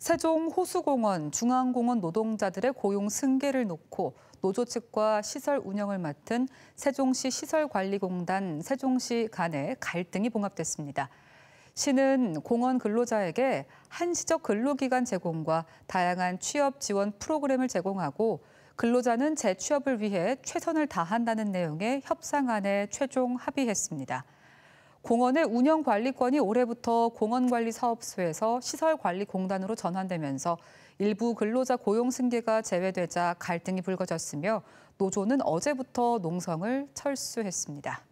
세종 호수공원 중앙공원 노동자들의 고용 승계를 놓고 노조 측과 시설 운영을 맡은 세종시 시설관리공단 세종시 간의 갈등이 봉합됐습니다. 시는 공원 근로자에게 한시적 근로기간 제공과 다양한 취업 지원 프로그램을 제공하고 근로자는 재취업을 위해 최선을 다한다는 내용의 협상안에 최종 합의했습니다. 공원의 운영 관리권이 올해부터 공원관리사업소에서 시설관리공단으로 전환되면서 일부 근로자 고용 승계가 제외되자 갈등이 불거졌으며 노조는 어제부터 농성을 철수했습니다.